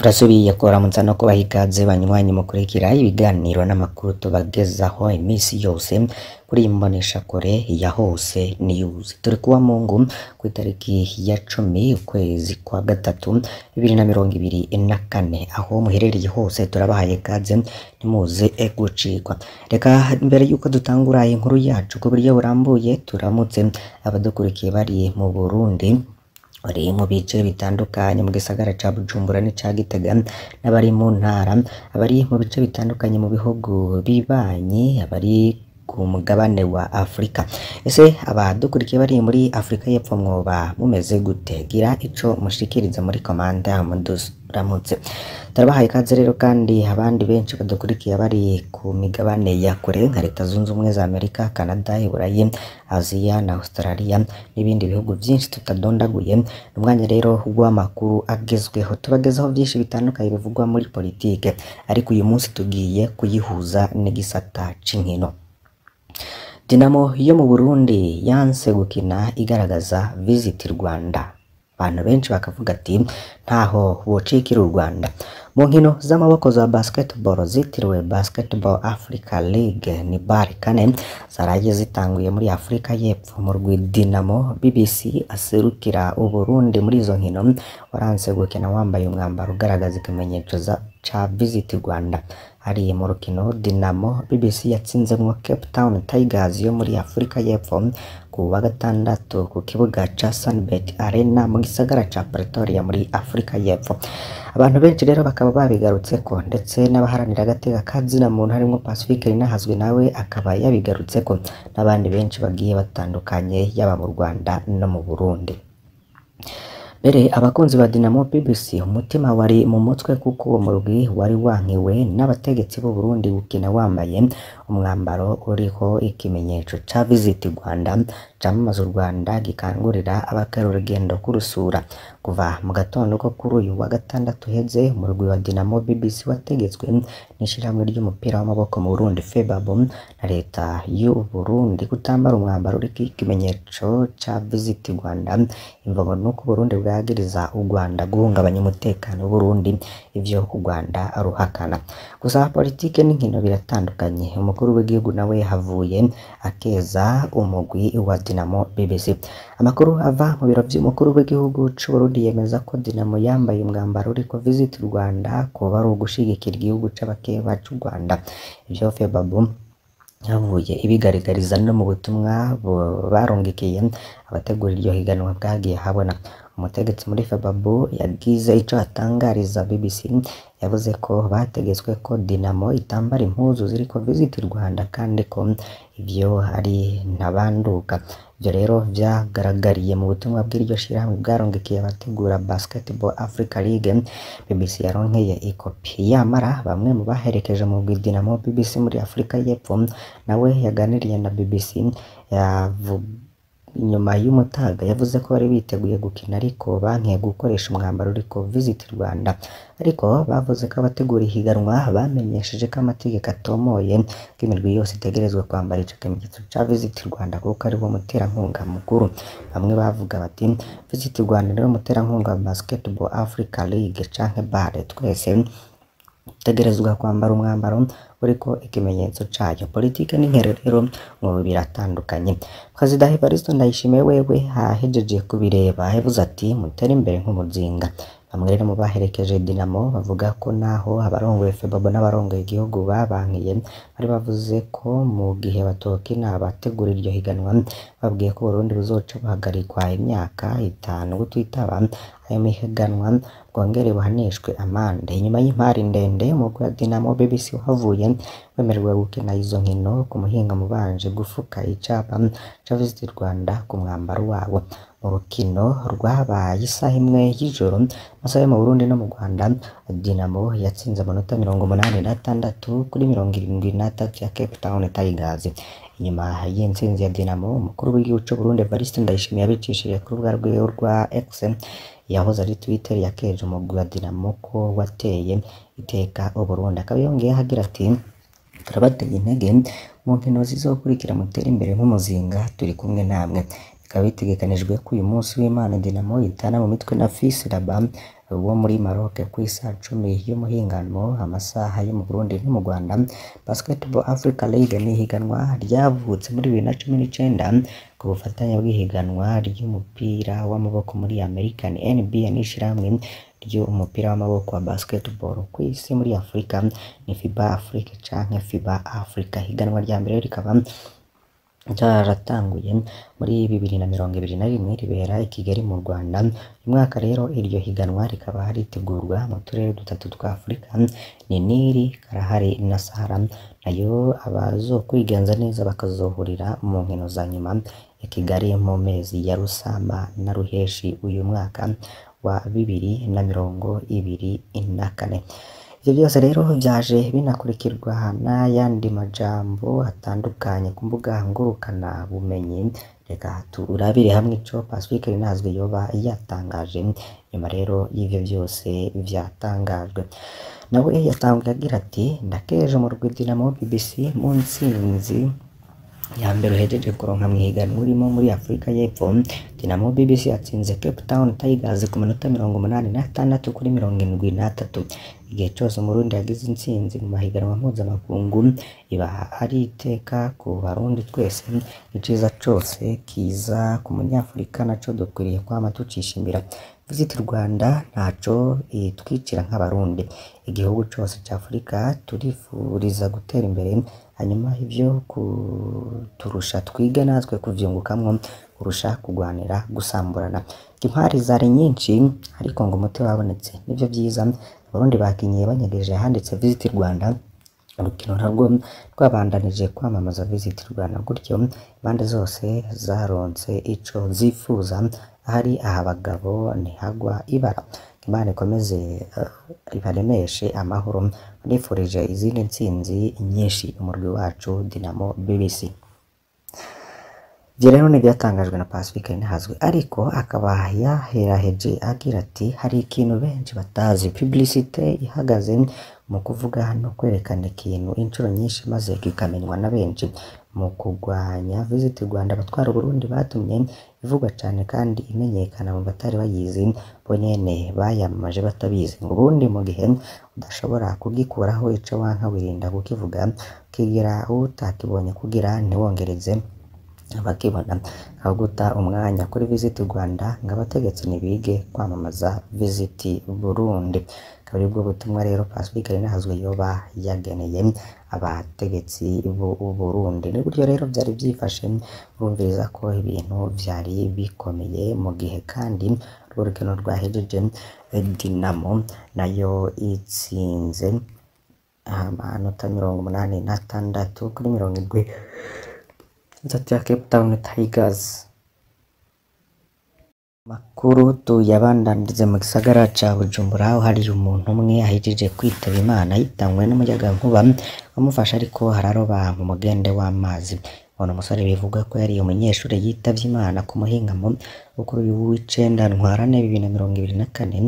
turasubiye kuramutsa no kubaha ikaze banywanyi mukurikira kurikira ibiganiro n'amakuru tubagezaho iminsi yose kuri iyi mboneshakure ya hose niyuzi turi kuba mu ngo ku itariki ya cumi ukwezi kwa gatatu bibiri na mirongo ibiri na kane aho muherereye hose turabahaye ikaze ntimuze gucikwa reka mbere y'uko dutangura inkuru yacu ku buryo burambuye turamutse abadukurikiye bari mu burundi bari mu bice bitandukanye mu gisagara cya bujumbura n'icya gitega n'abari mu ntara abari mu bice bitandukanye mu bihugu bibanyi abari ku mugabane wa afurika ese abadukurikiye bari muri afurika y'epfo mwoba mumeze gutegira icyo ico mushikiriza muri komanda muduramutse turabahaye ikaze rero kandi abandi benshi badukurikiye bari ku migabane ya kure nka leta zunze ubumwe za amerika canada iburayi aziya na australia n'ibindi bihugu byinshi tutadondaguye ni umwanya rero w'amakuru agezweho tubagezaho byinshi bitandukanye bivugwa muri politiki ariko uyu munsi tugiye kuyihuza n'igisata c'inkino dinamo yo mu burundi yanse gukina igaragaza visiti rwanda abantu benshi bakavuga ati ntaho bocikira u rwanda mu nkino z'amaboko za basketball zitiriwe basketball africa league ni bari kane zaragiye zitanguye muri afurika y'epfo mu rwi dinamo bbc aserukira uburundi muri izo nkino waranse gukina wambaye umwambaro ugaragaza ikimenyetso ca visit rwanda Hari mu rukino Dinamo BBC yatsinzemo Cape Town Tigers yo muri Afurika y'Epfo ku wa gatandatu ku kibuga cya Sunbet Arena mu gisagara cya Pretoria muri Afurika y'Epfo abantu benshi rero bakaba babigarutse ko ndetse n'abaharanira agatega ka Dinamo harimo Pacifique Ninahazwe nawe akaba yabigarutse ko n'abandi benshi bagiye batandukanye yaba mu Rwanda no mu Burundi mbere abakunzi ba Dinamo BBC umutima wari mu mutwe kuko uwo murwi wari wankiwe n'abategetsi b'u Burundi gukina wambaye umwambaro uriho ikimenyetso ca Visit Rwanda cyamamaza u Rwanda gikangurira abakerarugendo kurusura kuva mu gatondo ko kuri uyu wa gatandatu uheze umurwi wa Dinamo BBC wategetswe n'ishyirahamwe ry'umupira w'amaboko mu Burundi FEBABO na leta y'u Burundi kutambara umwambaro uriho ikimenyetso ca Visit Rwanda imvugo imvago nuko Burundi bwagiriza u Rwanda guhungabanya umutekano w'u Burundi u Rwanda ruhakana gusa politiki n'inkino biratandukanye umukuru w'igihugu nawe yahavuye akeza umugwi wa Dinamo BBC amakuru ava mu biro by'umukuru w'igihugu cy'u Burundi yemeza ko Dinamo yambaye umwambaro uriko Visit Rwanda kuba ari ugushigikira igihugu c'abakeba cy'u Rwanda ivyo Febabu yavuye ibigarigariza no mu butumwa barongekiye abategura iryo higanwa bwagiye habona umutegetsi muri Fababo yagize icyo atangariza BBC yavuze ko bategetswe ko Dinamo itambara impuzu ziriko Visit Rwanda kandi ko ivyo ari ntabanduka ivyo rero byagaragariye mu butumwa bw'iryo shirahamwe bwarongekeye abategura Basketball Africa League BBC yaronkeye ikopi yamara bamwe mu baherekeje mu Dinamo BBC muri Afrika y'Epfo nawe yaganiriye na BBC yavuga nyuma y'umutaga yavuze ko bari biteguye gukina ariko bankeye gukoresha umwambaro uriko Visit Rwanda ariko bavuze ko abategura ihiganwa bamenyesheje ko amategeko atomoye ko imirwi yose itegerezwa kwambara ico kimenyetso ca Visit Rwanda kuko ariwo wo muterankunga mukuru bamwe bavuga bati Visit Rwanda niwe muterankunga wa Basketball Africa League canke BAL twese dutegerezwa kwambara umwambaro uriko ikimenyetso cayo politiki n'inkere rero ngo biratandukanye perezida Evariste Ndayishimiye wewe hahejeje kubireba yavuze ati mutera imbere nk'umuzinga Bamwe rero mu baherekeje Dinamo bavuga ko naho abarongoye Febabo n'abarongoye igihugu babankiye bari bavuze ko mu gihe batoki batokina abategura iryo higanwa babwiye ko Burundi buzoca buhagarikwa imyaka itanu gutwitaba ayo mihiganwa bwongere buhanishwe amande nyuma y'impari ndende umugwi wa Dinamo BBC wahavuye wemererwa gukina izo nkino ku muhinga mubanje gufuka icapa ca Visit Rwanda ku mwambaro wabo Urukino rwabaye isaha imwe y'ijoro amasaha yo mu Burundi no mu Rwanda Dinamo yatsinze amanota mirongo umunani n'atandatu kuri mirongo irindwi n'atatu ya Cape Town Tigers inyuma y'intsinzi ya Dinamo umukuru w'igihugu cy'u Burundi Evariste Ndayishimiye yabicishije ku rubuga rwiwe rwa X yahoze ari Twitter yakeje umugwi wa Dinamo ko wateye iteka u Burundi akaba yongeyeho agira ati turabateye intege mu nkino zizokurikira mutere imbere nk'umuzinga turi kumwe namwe Bikaba bitegekanijwe ko uyu munsi w'Imana Dinamo itana mu mitwe na Fils wo muri Maroc ku isaha icumi y'umuhingamo amasaha yo mu Burundi no mu Rwanda Basketball Africa League ni ihiganwa ryavutse muri bibiri na cumi n'icyenda ku bufatanye bw'ihiganwa ry'umupira w'amaboko muri Amerika ni NBA n'ishyirahamwe ry'umupira w'amaboko wa basketball ku isi muri Afurika ni FIBA Africa canke FIBA Africa ihiganwa rya mbere rikaba cyaratanguye muri bibiri na mirongo ibiri na rimwe ribera i Kigali mu Rwanda uyu mwaka rero iryo higanwa rikaba ritegurwa mu turere dutatu twa Afurika ni Nili Kalahari na Sahara nayo abazo kwigenza neza bakazohurira mu nkino za nyuma ya Kigali mu mezi ya Rusama na Ruheshi uyu mwaka wa bibiri na mirongo ibiri na kane Ibyo byose rero byaje binakurikirwa n'ayandi majambo atandukanye ku mbuga ngurukana bumenyi reka turabire hamwe icyo Pacifique Rinazwi yoba yatangaje nyuma rero y’ibyo byose vyatangajwe nawe yatanguye agira ati ndakeje umurwi Dinamo BBC mu ntsinzi ya mbere uhejeje kuronka mu ihiganwa urimo muri afurika y'epfo dinamo bbc yatsinze cape town tigers ku minota mirongo umunani n'atandatu kuri mirongo irindwi n'atatu igihe cyose umurundi yagize intsinzi mu mahiganwa mpuzamakungu iba ari iteka ku barundi twese icyiza cyose kiza ku munyafurika nacyo dukwiriye kwama tucisha imbere visit rwanda ntacyo e, twicira nk'abarundi igihugu cyose cya Afurika turifuriza gutera imbere hanyuma ibyo kuturusha twiga natwe kubyungukamo kurusha kugwanira gusamburana impari zari nyinshi ariko ngo umuti wabonetse nibyo byiza abarundi bakinyiye banyegereje ahanditse visit rwanda urukino narwo rwabandanije kwamamaza visit rwanda gutyo impande zose zaronse ico zifuza ahari aha abagabo ntihagwa ibara Imana ikomeze eh, ibaremeshe amahoro nifurije izindi ntsinzi nyinshi umurwi wacu Dinamo BBC ibyo rero byatangajwe na Pacifique Nahazwe ariko akaba yaheraheje agira ati hari ikintu benshi batazi publicité ihagaze mu kuvuga no kwerekana ikintu inshuro nyinshi maze kikamenywa na benshi mu kurwanya Visit Rwanda abatwara Uburundi batumye ivugwa cyane kandi imenyekana mu batari bayizi bo nyene bayamamaje batabizi ngo ubundi mu gihe udashobora kugikuraho icyo wanka wirinda kukivuga ukigira uwutakibonye kugira ntiwongereze abakibona aho guta umwanya kuri Visit Rwanda ngo abategetsi ntibige kwamamaza Visit Burundi akaba aribwo butumwa rero pasipikari nahazwe yoba yageneye abategetsi b'u Burundi ni buryo rero byari byifashe urumviriza ko ibintu byari bikomeye mu gihe kandi urwo rwa rwahejeje Dinamo nayo itsinze amanota mirongo umunani n'atandatu kuri mirongo irindwi ya Cape Town Tigers makuru tuyabandanirize mu gisagara ca Bujumbura aho hari umuntu umwe ahejeje kwitaba Imana yitanywe n'umuyagankuba wamufashe ariko hararoba mu mugende w'amazi uno musore bivugwa ko yari umunyeshuri yitabye Imana ku muhingamo wo kuri uyu w'icenda Ntwarane bibiri na mirongo ibiri na kane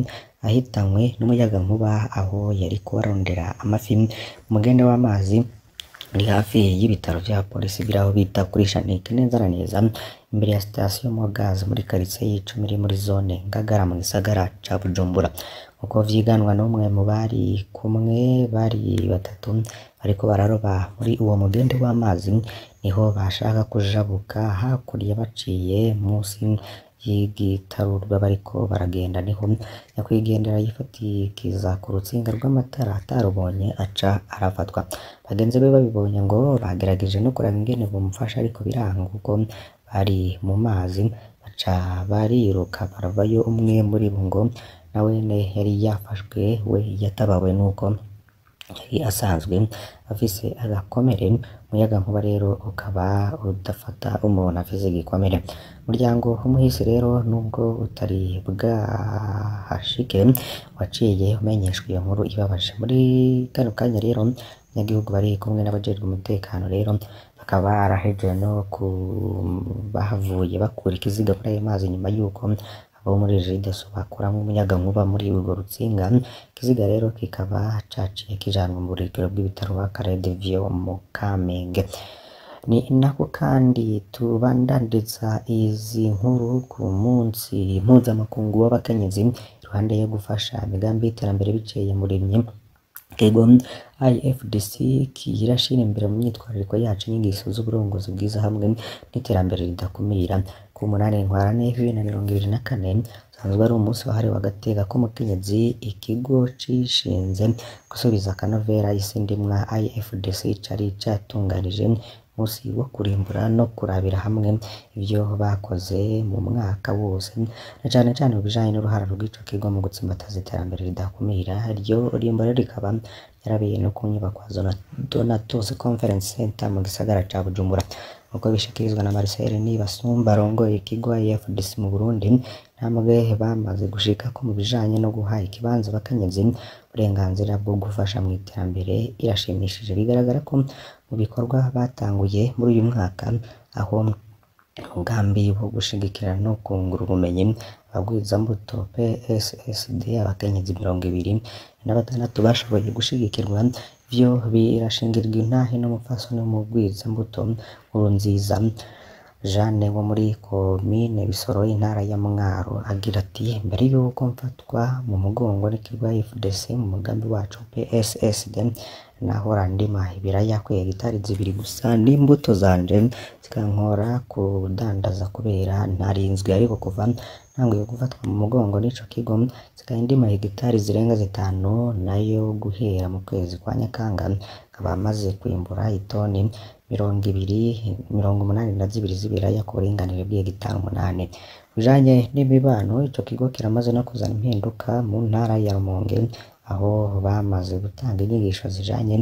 ahitanywe n'umuyagankuba aho yari arondera amafi mu mugende w'amazi ari hafi y'ibitaro bya polisi biri aho bita kuri shanike neza na neza imbere ya sitasiyo mo muri karitsiye y'icumi iri muri zone ngagara mu gisagara cya bujumbura uko byiganwa n'umwe mu bari kumwe bari batatu ariko bararoba muri uwo mugende w'amazi niho bashaka kujabuka hakurya baciye munsi yigitarurwa bariko baragenda niho nyakwigendera yifatikiza ku rutsinga rw'amatara atarubonye aca arafatwa bagenzi be babibonye ngo bagerageje no kuraba ingene bomufasha ariko biranga kuko bari mu mazi baca bariruka baravayo umwe muri bo ngo nawene yari yafashwe we yatabawe nuko yari asanzwe afise agakomere umuyagankuba rero ukaba udafata umuntu afise igikomere umuryango w'umuhisi rero nubwo utari bwahashike waciye umenyeshwa iyo nkuru ibabaje muri kano kanya rero nyagihugu bari kumwe n'abajejwe umutekano rero bakaba barahejeje no bahavuye bakura ikiziga kuri ayo mazi nyuma y'uko abo muri daso bakuramo umuyagankuba muri urwo rutsinga ikiziga rero kikaba caciye kijanwa mu burekero bw'ibitaro bw'akarere viyo mu kamenge ni nako kandi tubandanditsa izi nkuru ku munsi mpuzamakungu w'abakenyezi iruhande yo gufasha imigambi y'iterambere biciye muri Kego IFDC kirashira imbere mu myitwarariko yacu n'ingeso z'uburongozi bwiza hamwe n'iterambere ridakumira ku munani Ntwarante bibiri na mirongo ibiri na kane usanzwe ari umunsi wahariwe agateka k'umutegetsi ikigo cishinze gusubiza akanovera isi ndimwa IFDC cari cyatunganije umusi wo kurimbura no kurabira hamwe ibyo bakoze mu mwaka wose na cyane cyane mu n’uruhare n'uruhara kigo mu gutsimbataza iterambere ridakumira ryo rimbo rikaba yarabiye no ku nyubakwa Donatus Conference Center mu gisagara ca Bujumbura nk'uko bishikirizwa na Marcel Nibasumba arongoye ikigo AFDC mu Burundi ntambwe bamaze ko mu bijanye no guha ikibanza abakenyezi uburenganzira bwo gufasha mu iterambere irashimishije bigaragara ko mu bikorwa batanguye muri uyu mwaka aho umugambi wo gushigikira no kungura ubumenyi abagwirizambuto PSSD abakenyezi mirongo ibiri na batandatu bashoboye gushigikirwa byo birashingirwa intahe n'umupfasoni nkuru nziza Jeanne wo muri komine Bisoro intara ya Mwaro agira ati mbere y'uko mfatwa mu mugongo n'ikirwa FDC mu mugambi wacu PSSD naho ndima ibiraya kwera itari zibiri gusa n'imbuto zanje zikankora kudandaza kubera ntarinzwe ariko kuva ntabwo yo gufatwa mu mugongo n'ico kigo zikaba indima hegitari zirenga zitanu nayo guhera mu kwezi kwa Nyakanga akaba amaze kwimbura itoni mirongo ibiri mirongo umunani na zibiri z'ibiraya ku buringanire bw'ihegitari umunani bijanye n'imibano ico kigo kiramaze no kuzana impinduka mu ntara ya Rumonge aho bamaze gutanga inyigisho zijyanye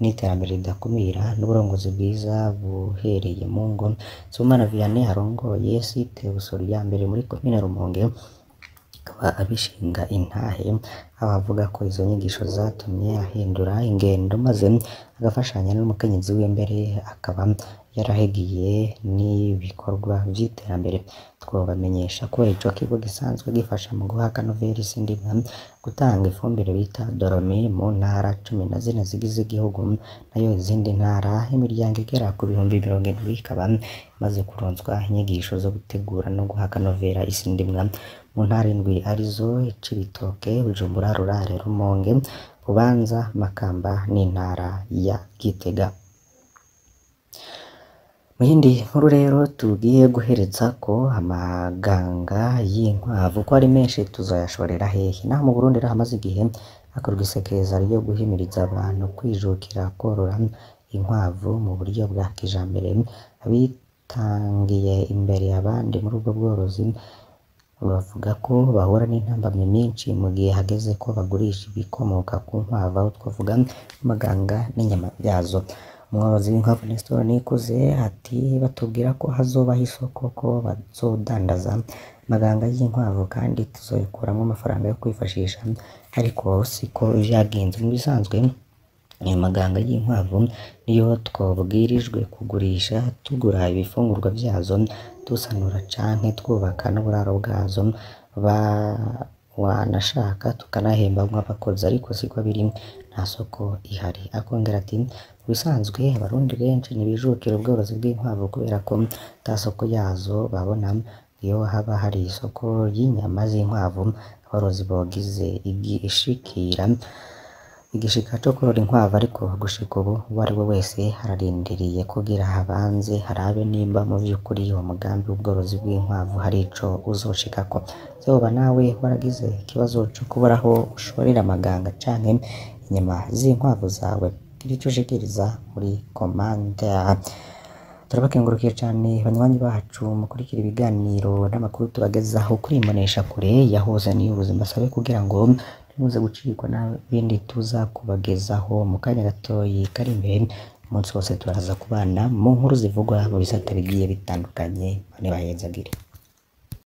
n'iterambere ridakumira n'uburongozi bwiza buhereye mu ngo Sibomana Vianney warongoye site Busoro ya mbere muri Komine Rumonge akaba abishinga intahe aho avuga ko izo nyigisho zatumye ahindura ingendo maze agafashanya n'umukenyezi w'imbere akaba yarahigiye n'ibikorwa by'iterambere twabamenyesha ko icyo kigo gisanzwe gifasha mu guhaka akanovera isi ndimwa gutanga ifumbire bita Doromir mu ntara cumi na zine zigize igihugu nayo izindi ntara imiryango igera ku bihumbi mirongo indwi ikaba imaze kuronswa inyigisho zo gutegura no guhaka akanovera isi ndimwa mu ntara indwi arizo Cibitoke Bujumbura Rurare Rumonge Bubanza Makamba n'intara ya Gitega Mu yindi nkuru rero tugiye guheretsa ko amaganga y'inkwavu ko ari menshi tuzayashorera hehe naho mu Burundi rero hamaze igihe hakorwa isekeza ryo guhimiriza abantu kwijukira korora inkwavu mu buryo bwa kijambere abitangiye imbere abandi muri ubwo bworozi bavuga ko bahura n'intambamyi nyinshi mu gihe hageze ko bagurisha ibikomoka ku nkwavu aho twavuga nk'amaganga n'inyama byazo umuyobozi w'inkavu next door nikuze ati batubwira ko hazobaho isoko ko bazodandaza amaganga y'inkwavu kandi tuzoyikuramo amafaranga yo kwifashisha ariko siko vyagenze mu bisanzwe ayo maganga y'inkwavu niyo twabwirijwe kugurisha tugura ibifungurwa byazo dusanura canke twubaka n'uburaro bwazo ba wanashaka tukanahemba nk’abakozi ariko siko biri nta soko ihari” Akongera ati “Mu bisanzwe Abarundi benshi ntibijukira ubworozi bw'inkwavu kubera ko nta soko yazo babona iyo haba hari isoko ry'inyama z'inkwavu aborozi bogize igishikira Igishika co korora inkwavu ariko gushika ubu we wese ararindiriye kugira habanze harabe nimba mu byukuri uwo mugambi w'ubworozi bw'inkwavu hari icyo uzoshika ko zoba nawe waragize ikibazo cyo kubura aho ushorera amaganga canke inyama z'inkwavu zawe, gira ushikiriza muri komante. Turabakengurukiye cane banywanyi bacu mukurikira ibiganiro n'amakuru tubagezaho kuri Mboneshakure kure yahoze Ubuzima, sabe kugira ngo ntimuze gucikwa n'ibindi tuza kubagezaho mu kanya gatoyi kari imbere umunsi wose turaza kubana mu nkuru zivugwa mu bisate bigiye bitandukanye bane bahenzagire